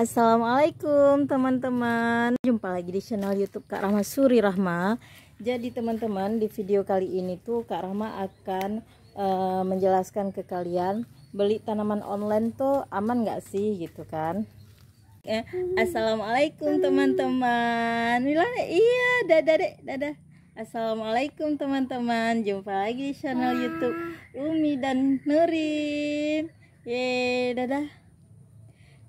Assalamualaikum teman-teman Jumpa lagi di channel youtube Kak Rahma Suri Rahma Jadi teman-teman di video kali ini tuh Kak Rahma akan uh, menjelaskan ke kalian Beli tanaman online tuh aman gak sih gitu kan eh, Assalamualaikum teman-teman Iya dadah dek dadah Assalamualaikum teman-teman Jumpa lagi di channel youtube Umi dan Nurin Yeay dadah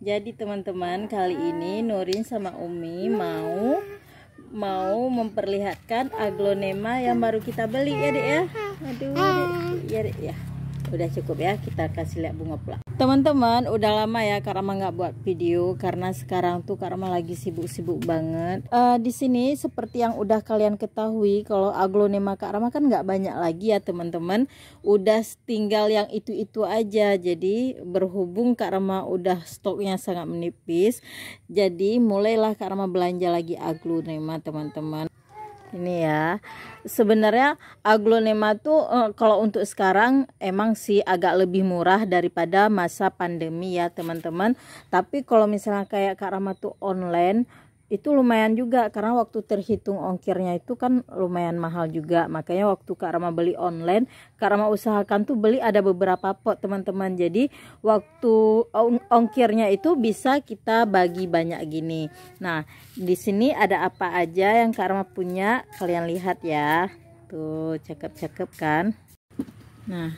jadi teman-teman kali ini Nurin sama Umi mau mau memperlihatkan aglonema yang baru kita beli ya dek ya. Aduh, dek. ya dek ya. Udah cukup ya kita kasih lihat bunga pula. Teman-teman, udah lama ya karena nggak buat video karena sekarang tuh karena lagi sibuk-sibuk banget. Uh, di sini seperti yang udah kalian ketahui, kalau aglonema karena kan nggak banyak lagi ya teman-teman. Udah tinggal yang itu-itu aja. Jadi berhubung karena udah stoknya sangat menipis, jadi mulailah karena belanja lagi aglonema teman-teman ini ya sebenarnya aglonema tuh e, kalau untuk sekarang emang sih agak lebih murah daripada masa pandemi ya teman-teman tapi kalau misalnya kayak Kak Rama tuh online itu lumayan juga karena waktu terhitung ongkirnya itu kan lumayan mahal juga makanya waktu Kak Rama beli online Kak Rama usahakan tuh beli ada beberapa pot teman-teman jadi waktu ong ongkirnya itu bisa kita bagi banyak gini nah di sini ada apa aja yang Kak Rama punya kalian lihat ya tuh cakep-cakep kan nah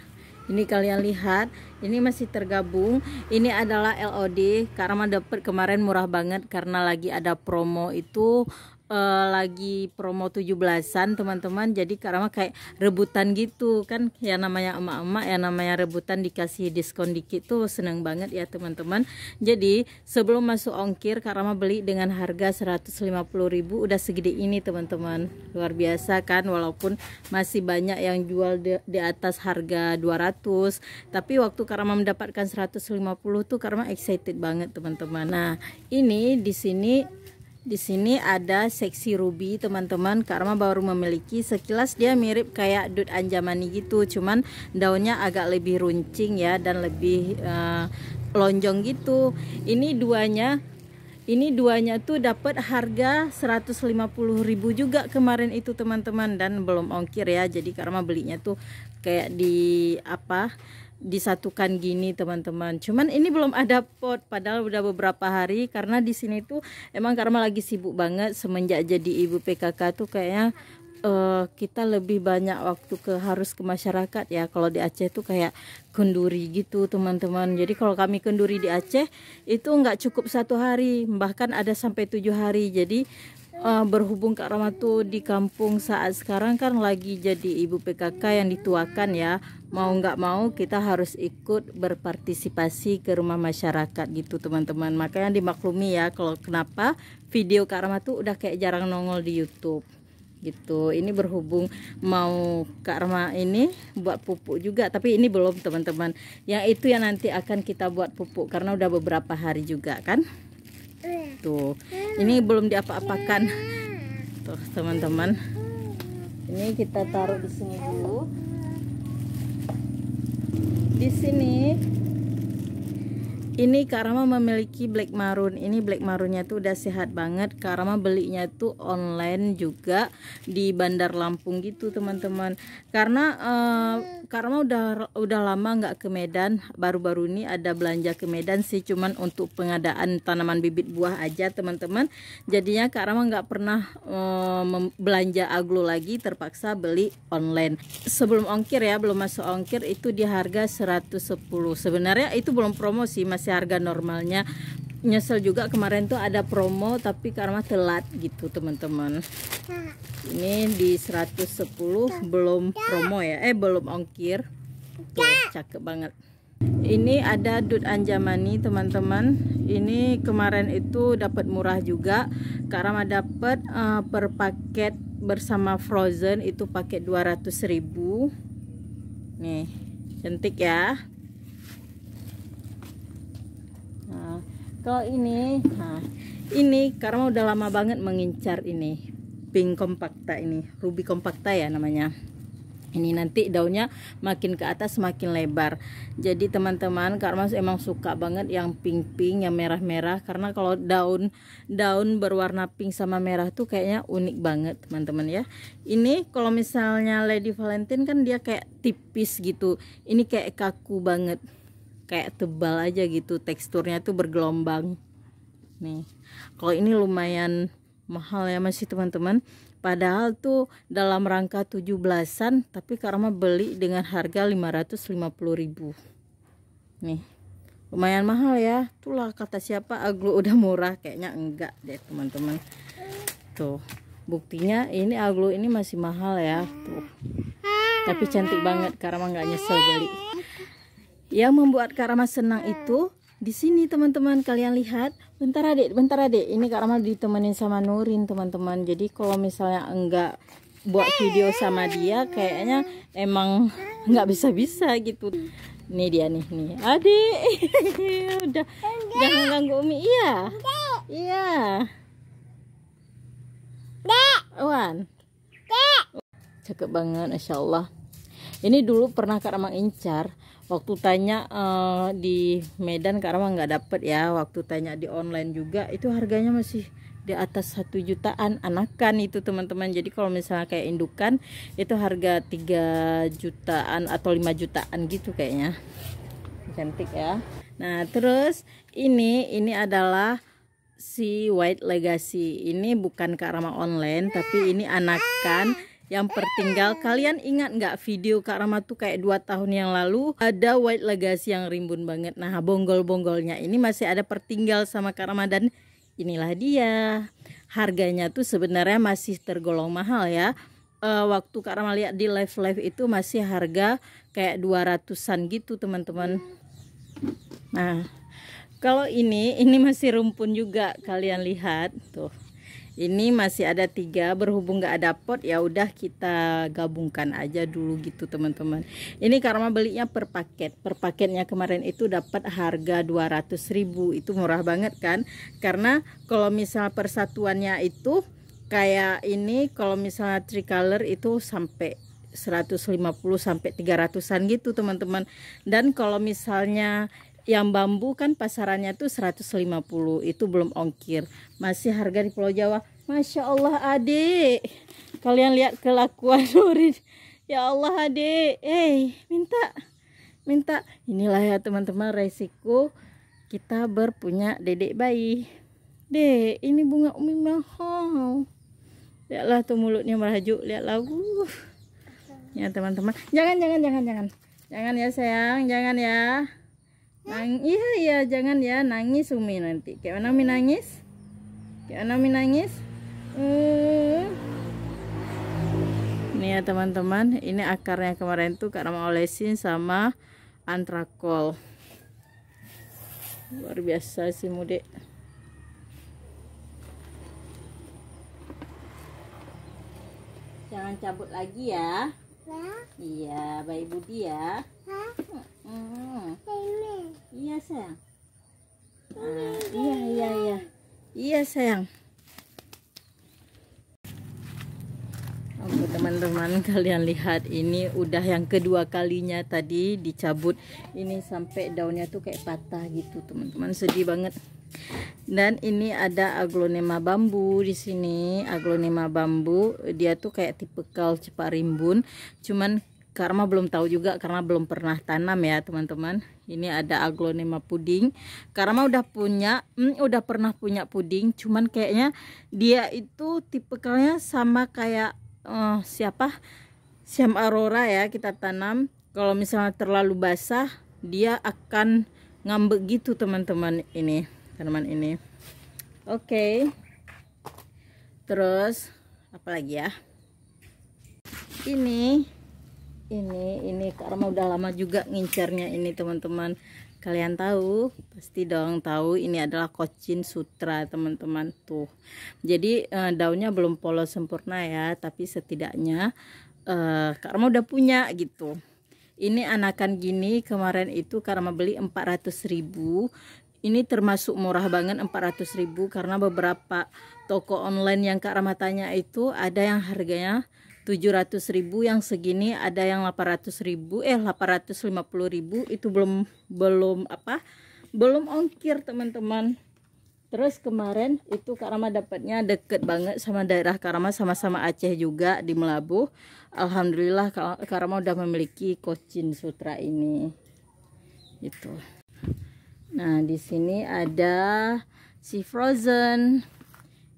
ini kalian lihat ini masih tergabung ini adalah LOD karena dapat kemarin murah banget karena lagi ada promo itu uh, lagi promo 17-an teman-teman jadi karena kayak rebutan gitu kan ya namanya emak-emak ya namanya rebutan dikasih diskon dikit tuh seneng banget ya teman-teman jadi sebelum masuk ongkir karena beli dengan harga 150.000 udah segede ini teman-teman luar biasa kan walaupun masih banyak yang jual di, di atas harga 200 tapi waktu karena mendapatkan 150 tuh karena excited banget teman-teman nah ini di sini di sini ada seksi ruby teman-teman karena baru memiliki sekilas dia mirip kayak dud anjamani gitu Cuman daunnya agak lebih runcing ya dan lebih uh, lonjong gitu Ini duanya ini duanya tuh dapat harga 150.000 juga kemarin itu teman-teman dan belum ongkir ya jadi karena belinya tuh kayak di apa disatukan gini teman-teman cuman ini belum ada pot padahal udah beberapa hari karena di sini tuh emang karma lagi sibuk banget semenjak jadi ibu PKK tuh kayaknya uh, kita lebih banyak waktu ke harus ke masyarakat ya kalau di Aceh tuh kayak kenduri gitu teman-teman jadi kalau kami kenduri di Aceh itu nggak cukup satu hari bahkan ada sampai tujuh hari jadi uh, berhubung Kak Rama tuh di kampung saat sekarang kan lagi jadi ibu PKK yang dituakan ya mau nggak mau kita harus ikut berpartisipasi ke rumah masyarakat gitu teman-teman makanya dimaklumi ya kalau kenapa video Kak Rama tuh udah kayak jarang nongol di YouTube gitu ini berhubung mau Kak Rama ini buat pupuk juga tapi ini belum teman-teman yang itu yang nanti akan kita buat pupuk karena udah beberapa hari juga kan tuh ini belum diapa-apakan tuh teman-teman ini kita taruh di sini dulu di sini ini Karama memiliki black maroon ini black maroonnya tuh udah sehat banget Karama belinya tuh online juga di Bandar Lampung gitu teman-teman karena uh, Karama udah udah lama nggak ke Medan baru-baru ini ada belanja ke Medan sih cuman untuk pengadaan tanaman bibit buah aja teman-teman jadinya Karama nggak pernah uh, belanja aglo lagi terpaksa beli online sebelum ongkir ya belum masuk ongkir itu di harga 110 sebenarnya itu belum promosi masih kasih harga normalnya nyesel juga kemarin tuh ada promo tapi karena telat gitu teman-teman ini di 110 belum promo ya eh belum ongkir tuh cakep banget ini ada dut anjamani teman-teman ini kemarin itu dapat murah juga karena dapat uh, per paket bersama frozen itu paket 200.000 nih cantik ya Nah, kalau ini nah, ini karena udah lama banget mengincar ini pink compacta ini ruby compacta ya namanya ini nanti daunnya makin ke atas semakin lebar jadi teman-teman karena emang suka banget yang pink-pink yang merah-merah karena kalau daun daun berwarna pink sama merah tuh kayaknya unik banget teman-teman ya ini kalau misalnya lady valentine kan dia kayak tipis gitu ini kayak kaku banget kayak tebal aja gitu teksturnya tuh bergelombang nih kalau ini lumayan mahal ya masih teman-teman padahal tuh dalam rangka 17-an tapi karena beli dengan harga 550.000 nih lumayan mahal ya itulah kata siapa aglo udah murah kayaknya enggak deh teman-teman tuh buktinya ini aglo ini masih mahal ya tuh tapi cantik banget karena nggak nyesel beli yang membuat Kak Rama senang itu di sini teman-teman kalian lihat. Bentar adik, bentar adik. Ini Kak Rama ditemenin sama Nurin teman-teman. Jadi kalau misalnya enggak buat video sama dia kayaknya emang nggak bisa-bisa gitu nih dia nih nih adik udah udah mengganggu umi iya Enggak. iya Wan cakep banget Insya Allah ini dulu pernah Kak Ramang incar waktu tanya uh, di Medan Kak Ramang nggak dapet ya waktu tanya di online juga itu harganya masih di atas satu jutaan anakan itu teman-teman jadi kalau misalnya kayak indukan itu harga 3 jutaan atau 5 jutaan gitu kayaknya cantik ya nah terus ini ini adalah si white legacy ini bukan karama online tapi ini anakan yang pertinggal kalian ingat nggak video Kak Rama tuh kayak dua tahun yang lalu ada white legacy yang rimbun banget nah bonggol-bonggolnya ini masih ada pertinggal sama Kak Rama dan inilah dia harganya tuh sebenarnya masih tergolong mahal ya uh, waktu Kak Rama lihat di live live itu masih harga kayak 200-an gitu teman-teman nah kalau ini ini masih rumpun juga kalian lihat tuh ini masih ada tiga berhubung nggak ada pot ya udah kita gabungkan aja dulu gitu teman-teman ini karma belinya per paket per paketnya kemarin itu dapat harga ribu itu murah banget kan karena kalau misal persatuannya itu kayak ini kalau misalnya tricolor itu sampai 150 sampai 300-an gitu teman-teman dan kalau misalnya yang bambu kan pasarannya tuh 150 itu belum ongkir masih harga di Pulau Jawa Masya Allah adik kalian lihat kelakuan Nurin ya Allah adik eh hey, minta minta inilah ya teman-teman resiko kita berpunya dedek bayi deh ini bunga umi mahal lihatlah tuh mulutnya merajuk lihatlah uh. ya teman-teman jangan jangan jangan jangan jangan ya sayang jangan ya Nang iya iya jangan ya nangis Umi nanti. Kayak mana Umi nangis? Kayak mana Umi nangis? Hmm. Eh. Ini ya teman-teman, ini akarnya kemarin tuh karena olesin sama antrakol. Luar biasa sih mudik. Jangan cabut lagi ya. Iya, bayi Budi ya. Iya sayang. Ah, iya iya iya. Iya sayang. Oke teman-teman kalian lihat ini udah yang kedua kalinya tadi dicabut ini sampai daunnya tuh kayak patah gitu teman-teman sedih banget dan ini ada aglonema bambu di sini aglonema bambu dia tuh kayak tipikal rimbun. cuman karena belum tahu juga karena belum pernah tanam ya teman-teman ini ada aglonema puding karena udah punya hmm, udah pernah punya puding cuman kayaknya dia itu tipikalnya sama kayak uh, siapa siam aurora ya kita tanam kalau misalnya terlalu basah dia akan ngambek gitu teman-teman ini tanaman ini oke okay. terus apa lagi ya ini ini ini karena udah lama juga ngincernya ini teman-teman kalian tahu pasti dong tahu ini adalah kocin sutra teman-teman tuh jadi eh, daunnya belum polos sempurna ya tapi setidaknya eh, karena udah punya gitu ini anakan gini kemarin itu karena beli 400.000 ini termasuk murah banget ribu. karena beberapa toko online yang Kak Rama itu ada yang harganya ribu, yang segini ada yang ribu, eh ribu. itu belum belum apa belum ongkir teman-teman terus kemarin itu Kak Rama dapatnya deket banget sama daerah Kak Rama sama-sama Aceh juga di Melabu Alhamdulillah Kak Rama udah memiliki kocin sutra ini gitu Nah, di sini ada si frozen.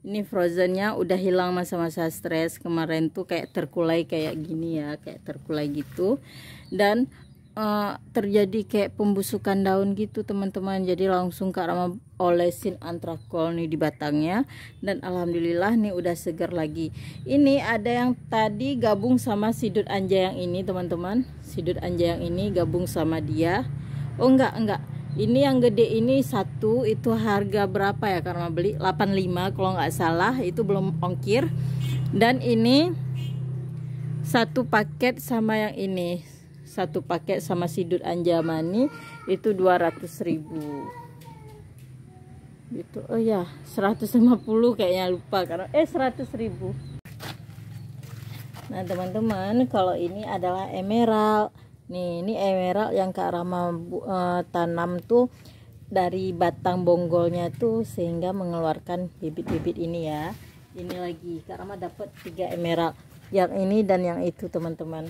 Ini frozennya udah hilang masa-masa stres kemarin tuh kayak terkulai kayak gini ya, kayak terkulai gitu. Dan uh, terjadi kayak pembusukan daun gitu, teman-teman. Jadi langsung Kak Rama olesin antrakol nih di batangnya dan alhamdulillah nih udah segar lagi. Ini ada yang tadi gabung sama sidut anjay yang ini, teman-teman. Sidut anjay yang ini gabung sama dia. Oh enggak, enggak ini yang gede ini satu itu harga berapa ya karena beli 85 kalau nggak salah itu belum ongkir dan ini satu paket sama yang ini satu paket sama sidut anjamani itu 200.000 gitu oh ya 150 kayaknya lupa karena eh 100.000 nah teman-teman kalau ini adalah emerald nih ini emerald yang Kak Rama uh, tanam tuh dari batang bonggolnya tuh sehingga mengeluarkan bibit-bibit ini ya ini lagi Kak Rama dapat tiga emerald yang ini dan yang itu teman-teman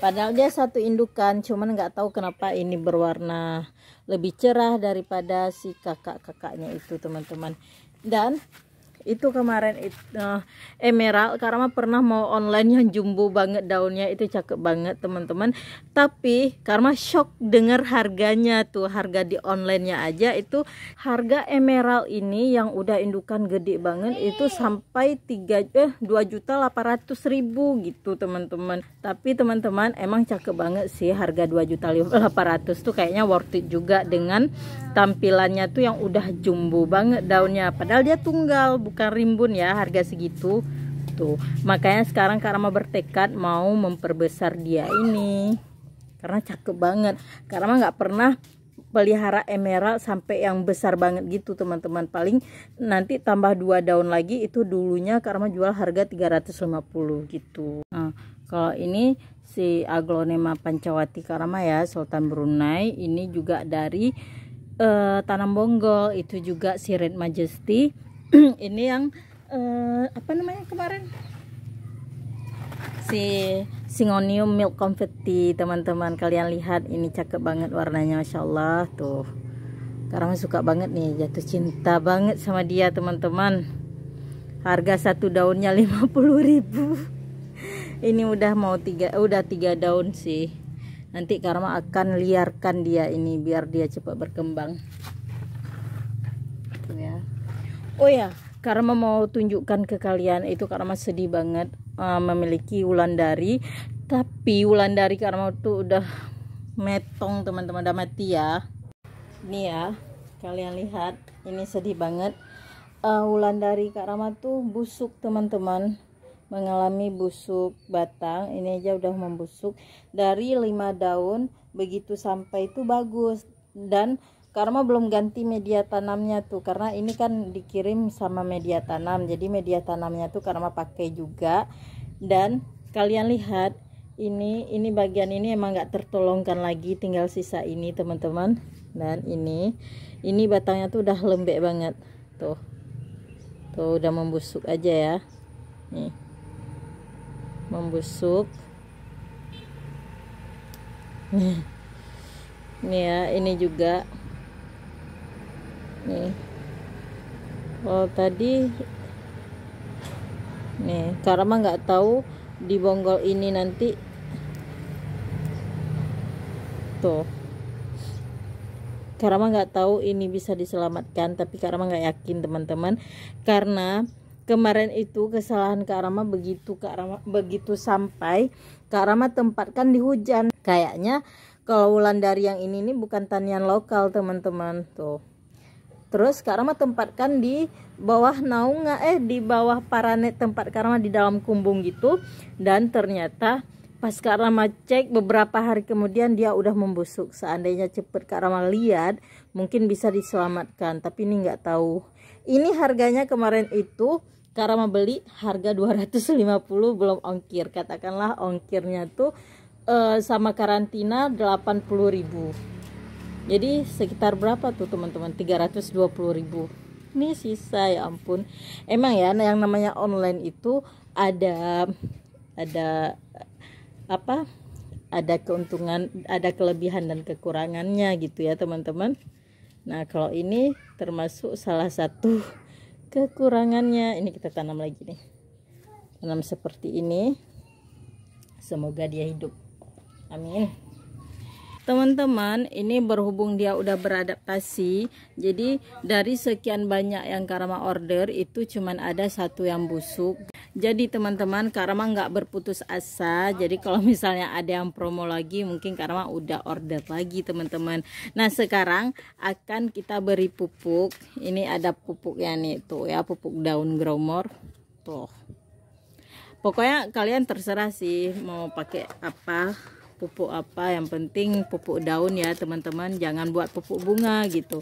padahal dia satu indukan cuman nggak tahu kenapa ini berwarna lebih cerah daripada si kakak-kakaknya itu teman-teman dan itu kemarin itu uh, eh, emerald karena pernah mau online yang jumbo banget daunnya itu cakep banget teman-teman tapi karena shock dengar harganya tuh harga di onlinenya aja itu harga emerald ini yang udah indukan gede banget itu sampai 3 eh 2 juta ratus ribu gitu teman-teman tapi teman-teman emang cakep banget sih harga 2 juta ratus tuh kayaknya worth it juga dengan tampilannya tuh yang udah jumbo banget daunnya padahal dia tunggal bukan rimbun ya harga segitu tuh makanya sekarang karena bertekad mau memperbesar dia ini karena cakep banget karena nggak pernah pelihara emerald sampai yang besar banget gitu teman-teman paling nanti tambah dua daun lagi itu dulunya karena jual harga 350 gitu nah, kalau ini si aglonema pancawati Karma ya Sultan Brunei ini juga dari uh, tanam bonggol itu juga si red majesty ini yang uh, apa namanya kemarin si singonium milk confetti teman-teman kalian lihat ini cakep banget warnanya masya Allah tuh karena suka banget nih jatuh cinta banget sama dia teman-teman harga satu daunnya ribu ini udah mau tiga udah tiga daun sih nanti karma akan liarkan dia ini biar dia cepat berkembang oh ya karena mau tunjukkan ke kalian itu karena sedih banget uh, memiliki Wulandari tapi Wulandari karena itu udah metong teman-teman udah mati ya ini ya kalian lihat ini sedih banget uh, eh, Wulandari Kak Rama tuh busuk teman-teman mengalami busuk batang ini aja udah membusuk dari lima daun begitu sampai itu bagus dan Karma belum ganti media tanamnya tuh karena ini kan dikirim sama media tanam jadi media tanamnya tuh Karma pakai juga dan kalian lihat ini ini bagian ini emang nggak tertolongkan lagi tinggal sisa ini teman-teman dan ini ini batangnya tuh udah lembek banget tuh tuh udah membusuk aja ya nih membusuk nih ya ini juga nih kalau tadi nih karena nggak tahu di bonggol ini nanti tuh Karama nggak tahu ini bisa diselamatkan tapi Karama nggak yakin teman-teman karena kemarin itu kesalahan Karama begitu Karama begitu sampai Karama tempatkan di hujan kayaknya kalau wulan yang ini ini bukan tanian lokal teman-teman tuh terus karma tempatkan di bawah naunga eh di bawah paranet tempat karma di dalam kumbung gitu dan ternyata pas karma cek beberapa hari kemudian dia udah membusuk seandainya cepet karma lihat mungkin bisa diselamatkan tapi ini nggak tahu ini harganya kemarin itu karma beli harga 250 belum ongkir katakanlah ongkirnya tuh eh, sama karantina 80.000 jadi sekitar berapa tuh teman-teman 320 ribu ini sisa ya ampun emang ya nah, yang namanya online itu ada ada apa ada keuntungan ada kelebihan dan kekurangannya gitu ya teman-teman nah kalau ini termasuk salah satu kekurangannya ini kita tanam lagi nih tanam seperti ini semoga dia hidup amin teman-teman ini berhubung dia udah beradaptasi jadi dari sekian banyak yang Karma order itu cuman ada satu yang busuk jadi teman-teman Karma nggak berputus asa jadi kalau misalnya ada yang promo lagi mungkin Karma udah order lagi teman-teman nah sekarang akan kita beri pupuk ini ada pupuknya nih tuh ya pupuk daun gromor tuh pokoknya kalian terserah sih mau pakai apa pupuk apa yang penting pupuk daun ya teman-teman jangan buat pupuk bunga gitu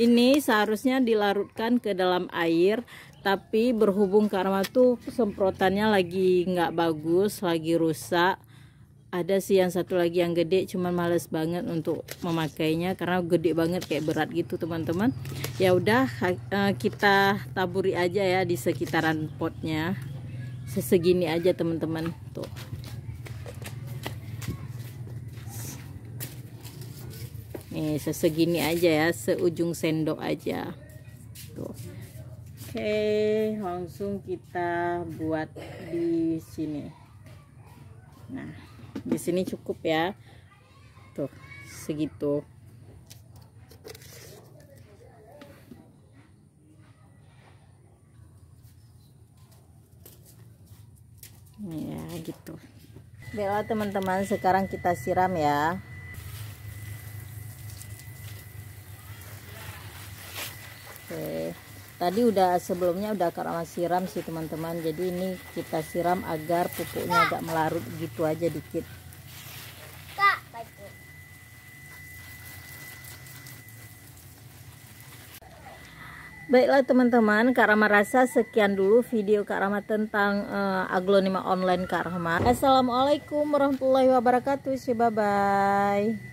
ini seharusnya dilarutkan ke dalam air tapi berhubung karena tuh semprotannya lagi nggak bagus lagi rusak ada sih yang satu lagi yang gede cuman males banget untuk memakainya karena gede banget kayak berat gitu teman-teman ya udah eh, kita taburi aja ya di sekitaran potnya sesegini aja teman-teman tuh nih sesegini aja ya seujung sendok aja tuh oke langsung kita buat di sini nah di sini cukup ya tuh segitu ya gitu bella teman-teman sekarang kita siram ya Oke. Tadi udah sebelumnya udah karena siram sih teman-teman. Jadi ini kita siram agar pupuknya agak melarut gitu aja dikit. Kak. Baiklah teman-teman, Kak Rama rasa sekian dulu video Kak Rama tentang uh, aglonema online Kak Rama. Assalamualaikum warahmatullahi wabarakatuh. Bye-bye.